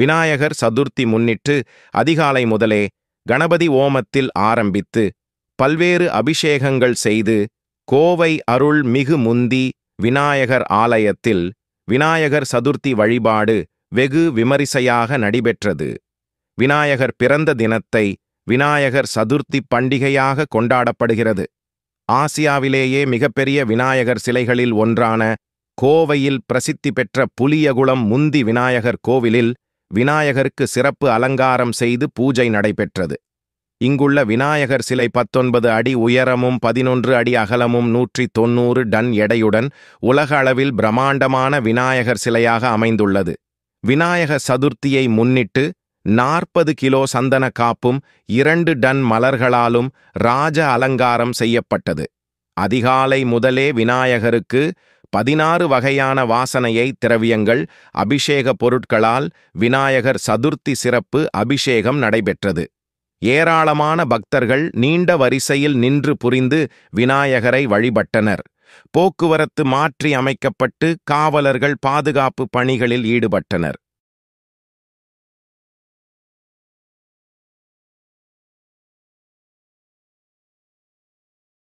விநாயகர் சதுர்த்தி முன்னிட்டு அதிகாலை முதலே கணபதி ஓமத்தில் ஆரம்பித்து பல்வேறு அபிஷேகங்கள் செய்து கோவை அருள் மிகு முந்தி விநாயகர் ஆலயத்தில் விநாயகர் சதுர்த்தி வழிபாடு வெகு விமரிசையாக நடைபெற்றது விநாயகர் பிறந்த தினத்தை விநாயகர் சதுர்த்தி பண்டிகையாக கொண்டாடப்படுகிறது ஆசியாவிலேயே மிகப்பெரிய விநாயகர் சிலைகளில் ஒன்றான கோவையில் பிரசித்தி பெற்ற புலியகுளம் முந்தி விநாயகர் கோவிலில் விநாயகருக்கு சிறப்பு அலங்காரம் செய்து பூஜை நடைபெற்றது இங்குள்ள விநாயகர் சிலை பத்தொன்பது அடி உயரமும் பதினொன்று அடி அகலமும் நூற்றி தொன்னூறு டன் எடையுடன் உலக அளவில் பிரமாண்டமான விநாயகர் சிலையாக அமைந்துள்ளது விநாயக சதுர்த்தியை முன்னிட்டு நாற்பது கிலோ சந்தன காப்பும் இரண்டு டன் மலர்களாலும் ராஜ அலங்காரம் செய்யப்பட்டது அதிகாலை முதலே விநாயகருக்கு பதினாறு வகையான வாசனையை திரவியங்கள் அபிஷேக பொருட்களால் விநாயகர் சதுர்த்தி சிறப்பு அபிஷேகம் நடைபெற்றது ஏராளமான பக்தர்கள் நீண்ட வரிசையில் நின்று புரிந்து விநாயகரை வழிபட்டனர் போக்குவரத்து மாற்றி அமைக்கப்பட்டு காவலர்கள் பாதுகாப்பு பணிகளில் ஈடுபட்டனர்